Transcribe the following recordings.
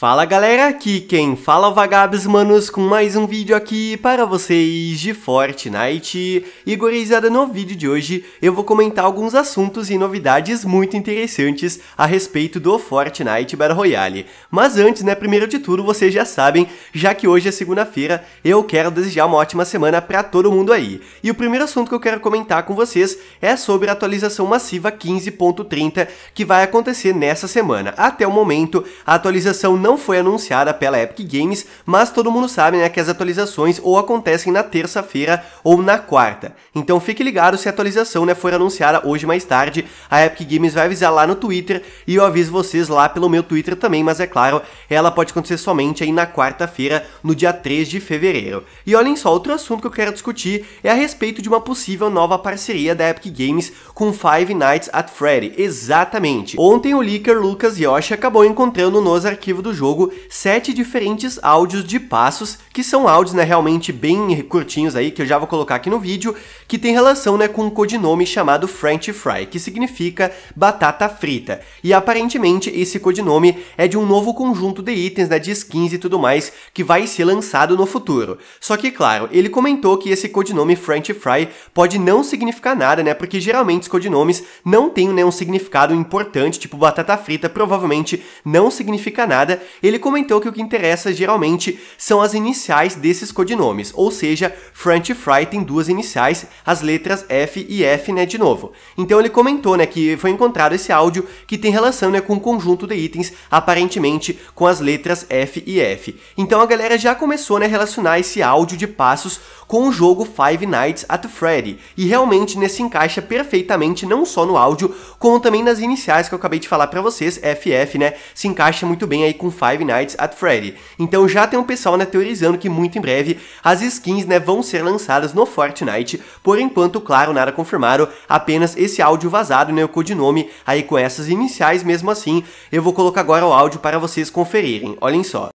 Fala galera, aqui quem fala é Vagabes Manos com mais um vídeo aqui para vocês de Fortnite. E gorizada, no vídeo de hoje eu vou comentar alguns assuntos e novidades muito interessantes a respeito do Fortnite Battle Royale. Mas antes, né, primeiro de tudo vocês já sabem, já que hoje é segunda-feira, eu quero desejar uma ótima semana para todo mundo aí. E o primeiro assunto que eu quero comentar com vocês é sobre a atualização massiva 15.30 que vai acontecer nessa semana. Até o momento, a atualização não não foi anunciada pela Epic Games, mas todo mundo sabe né, que as atualizações ou acontecem na terça-feira ou na quarta. Então fique ligado se a atualização né, for anunciada hoje mais tarde, a Epic Games vai avisar lá no Twitter e eu aviso vocês lá pelo meu Twitter também, mas é claro, ela pode acontecer somente aí na quarta-feira, no dia 3 de fevereiro. E olhem só, outro assunto que eu quero discutir é a respeito de uma possível nova parceria da Epic Games com Five Nights at Freddy. Exatamente. Ontem o leaker Lucas Yoshi acabou encontrando nos arquivos do jogo sete diferentes áudios de passos, que são áudios né, realmente bem curtinhos aí, que eu já vou colocar aqui no vídeo, que tem relação né, com um codinome chamado French Fry, que significa batata frita. E aparentemente esse codinome é de um novo conjunto de itens, né, de skins e tudo mais, que vai ser lançado no futuro. Só que, claro, ele comentou que esse codinome French Fry pode não significar nada, né, porque geralmente os codinomes não têm né, um significado importante, tipo batata frita provavelmente não significa nada, ele comentou que o que interessa geralmente são as iniciais desses codinomes, ou seja, French Fry tem duas iniciais, as letras F e F, né, de novo. Então ele comentou, né, que foi encontrado esse áudio que tem relação, né, com um conjunto de itens, aparentemente com as letras F e F. Então a galera já começou, né, a relacionar esse áudio de passos com o jogo Five Nights at Freddy, e realmente nesse né, se encaixa perfeitamente não só no áudio, como também nas iniciais que eu acabei de falar para vocês, FF, né, se encaixa muito bem aí com com Five Nights at Freddy. Então já tem um pessoal né, teorizando que muito em breve as skins né, vão ser lançadas no Fortnite, por enquanto, claro, nada confirmado, apenas esse áudio vazado, né, o codinome aí com essas iniciais mesmo assim. Eu vou colocar agora o áudio para vocês conferirem, olhem só.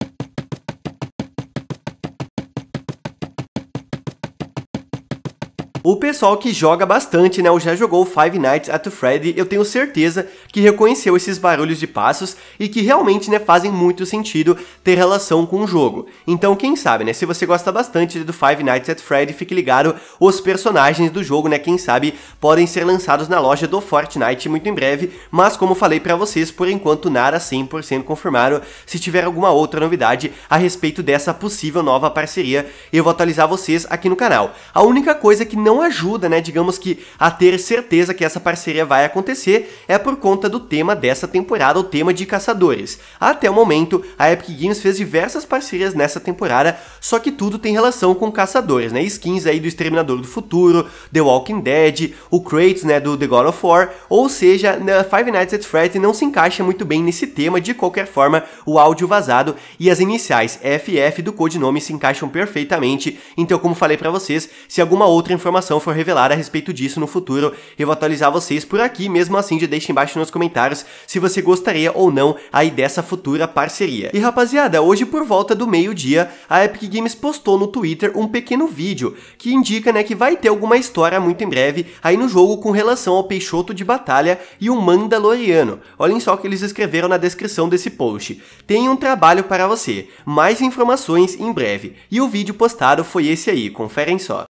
O pessoal que joga bastante, né, ou já jogou Five Nights at Freddy, eu tenho certeza que reconheceu esses barulhos de passos e que realmente né, fazem muito sentido ter relação com o jogo. Então, quem sabe, né? Se você gosta bastante do Five Nights at Freddy, fique ligado, os personagens do jogo, né? Quem sabe podem ser lançados na loja do Fortnite muito em breve, mas como falei para vocês, por enquanto nada 100% confirmado. Se tiver alguma outra novidade a respeito dessa possível nova parceria, eu vou atualizar vocês aqui no canal. A única coisa que não ajuda, né, digamos que a ter certeza que essa parceria vai acontecer é por conta conta do tema dessa temporada, o tema de caçadores. Até o momento, a Epic Games fez diversas parcerias nessa temporada, só que tudo tem relação com caçadores, né? Skins aí do Exterminador do Futuro, The Walking Dead, o Kratos, né, do The God of War, ou seja, né, Five Nights at Freddy não se encaixa muito bem nesse tema, de qualquer forma, o áudio vazado e as iniciais FF do codinome se encaixam perfeitamente, então como falei para vocês, se alguma outra informação for revelada a respeito disso no futuro, eu vou atualizar vocês por aqui, mesmo assim já deixa embaixo nos comentários se você gostaria ou não aí dessa futura parceria. E rapaziada, hoje por volta do meio-dia, a Epic Games postou no Twitter um pequeno vídeo que indica né, que vai ter alguma história muito em breve aí no jogo com relação ao Peixoto de Batalha e o Mandaloriano. Olhem só o que eles escreveram na descrição desse post. Tem um trabalho para você, mais informações em breve. E o vídeo postado foi esse aí, conferem só.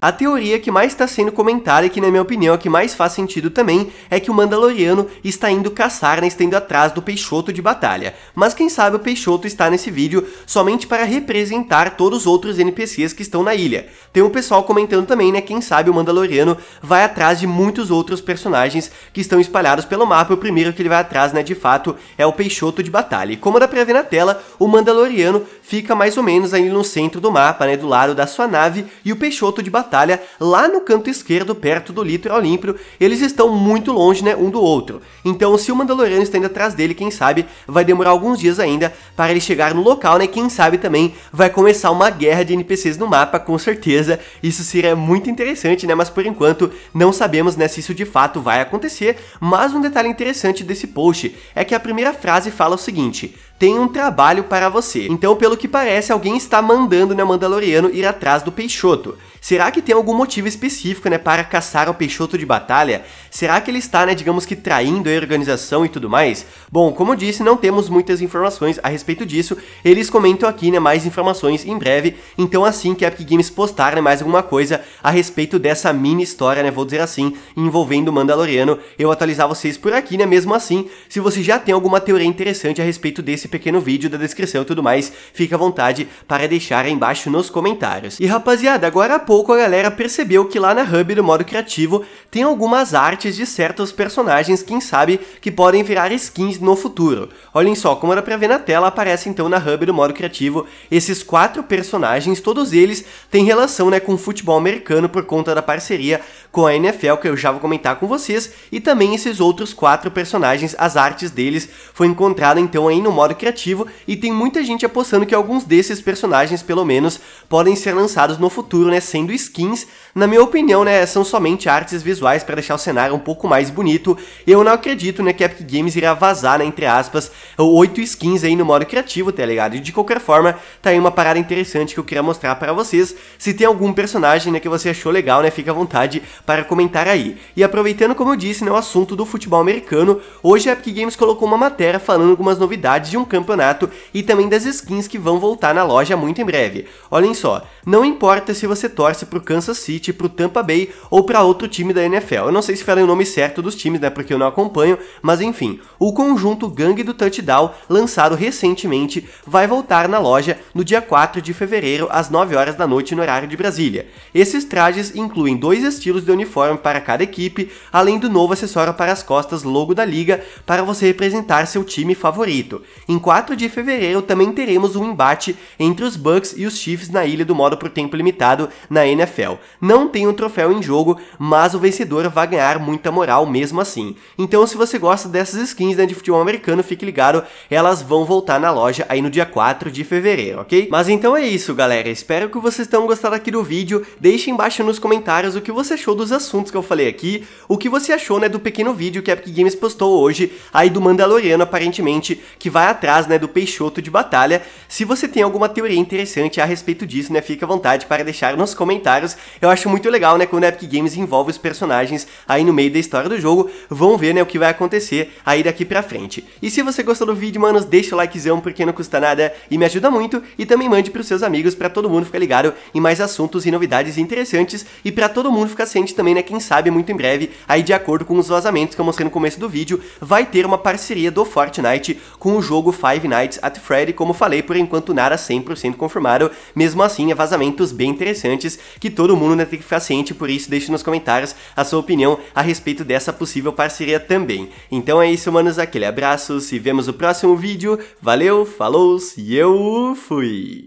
A teoria que mais está sendo comentada e que, na minha opinião, é que mais faz sentido também é que o Mandaloriano está indo caçar, né, estando atrás do Peixoto de batalha. Mas quem sabe o Peixoto está nesse vídeo somente para representar todos os outros NPCs que estão na ilha. Tem um pessoal comentando também, né, quem sabe o Mandaloriano vai atrás de muitos outros personagens que estão espalhados pelo mapa. O primeiro que ele vai atrás, né, de fato, é o Peixoto de batalha. E como dá pra ver na tela, o Mandaloriano fica mais ou menos aí no centro do mapa, né, do lado da sua nave, e o Peixoto de batalha batalha lá no canto esquerdo, perto do litoral Olímpio Eles estão muito longe, né, um do outro. Então, se o Mandaloriano está indo atrás dele, quem sabe vai demorar alguns dias ainda para ele chegar no local, né? Quem sabe também vai começar uma guerra de NPCs no mapa, com certeza. Isso seria muito interessante, né? Mas por enquanto não sabemos, né, se isso de fato vai acontecer. Mas um detalhe interessante desse post é que a primeira frase fala o seguinte: tem um trabalho para você. Então, pelo que parece, alguém está mandando né, Mandaloriano ir atrás do Peixoto. Será que tem algum motivo específico, né, para caçar o Peixoto de batalha? Será que ele está, né, digamos que traindo a organização e tudo mais? Bom, como eu disse, não temos muitas informações a respeito disso. Eles comentam aqui, né, mais informações em breve. Então, assim que a Epic Games postar né, mais alguma coisa a respeito dessa mini história, né, vou dizer assim, envolvendo o Mandaloriano, eu atualizar vocês por aqui, né, mesmo assim. Se você já tem alguma teoria interessante a respeito desse pequeno vídeo, da descrição e tudo mais, fica à vontade para deixar aí embaixo nos comentários. E rapaziada, agora há pouco a galera percebeu que lá na Hub do modo criativo tem algumas artes de certos personagens, quem sabe, que podem virar skins no futuro. Olhem só, como era pra ver na tela, aparece então na Hub do modo criativo esses quatro personagens, todos eles têm relação né, com o futebol americano por conta da parceria com a NFL, que eu já vou comentar com vocês, e também esses outros quatro personagens, as artes deles, foi encontrada então aí no modo criativo e tem muita gente apostando que alguns desses personagens, pelo menos, podem ser lançados no futuro, né, sendo skins. Na minha opinião, né, são somente artes visuais para deixar o cenário um pouco mais bonito. Eu não acredito, né, que a Epic Games irá vazar, né, entre aspas, oito skins aí no modo criativo, tá ligado? E de qualquer forma, tá aí uma parada interessante que eu queria mostrar para vocês. Se tem algum personagem, né, que você achou legal, né, fica à vontade para comentar aí. E aproveitando, como eu disse, né, o assunto do futebol americano, hoje a Epic Games colocou uma matéria falando algumas novidades de um campeonato e também das skins que vão voltar na loja muito em breve. Olhem só, não importa se você torce pro Kansas City, pro Tampa Bay ou para outro time da NFL. Eu não sei se falei o nome certo dos times, né, porque eu não acompanho, mas enfim, o conjunto Gangue do Touchdown, lançado recentemente, vai voltar na loja no dia 4 de fevereiro às 9 horas da noite no horário de Brasília. Esses trajes incluem dois estilos de uniforme para cada equipe, além do novo acessório para as costas logo da liga para você representar seu time favorito. Em em 4 de fevereiro também teremos um embate entre os Bucks e os Chiefs na ilha do modo por tempo limitado na NFL. Não tem um troféu em jogo, mas o vencedor vai ganhar muita moral mesmo assim. Então se você gosta dessas skins né, de futebol americano, fique ligado, elas vão voltar na loja aí no dia 4 de fevereiro, ok? Mas então é isso, galera. Espero que vocês tenham gostado aqui do vídeo. Deixe embaixo nos comentários o que você achou dos assuntos que eu falei aqui, o que você achou né, do pequeno vídeo que a Epic Games postou hoje, aí do Mandaloriano aparentemente, que vai atrás atrás né, do Peixoto de Batalha. Se você tem alguma teoria interessante a respeito disso, né, fica à vontade para deixar nos comentários. Eu acho muito legal né, quando a Epic Games envolve os personagens aí no meio da história do jogo. Vamos ver né, o que vai acontecer aí daqui pra frente. E se você gostou do vídeo, manos, deixa o likezão porque não custa nada e me ajuda muito. E também mande pros seus amigos para todo mundo ficar ligado em mais assuntos e novidades interessantes. E para todo mundo ficar ciente também, né, quem sabe muito em breve, aí de acordo com os vazamentos que eu mostrei no começo do vídeo, vai ter uma parceria do Fortnite com o jogo Five Nights at Freddy, como falei, por enquanto nada 100% confirmado, mesmo assim é vazamentos bem interessantes que todo mundo deve tem que ficar ciente, por isso deixe nos comentários a sua opinião a respeito dessa possível parceria também. Então é isso, manos, aquele abraço, se vemos no próximo vídeo, valeu, falou e eu fui!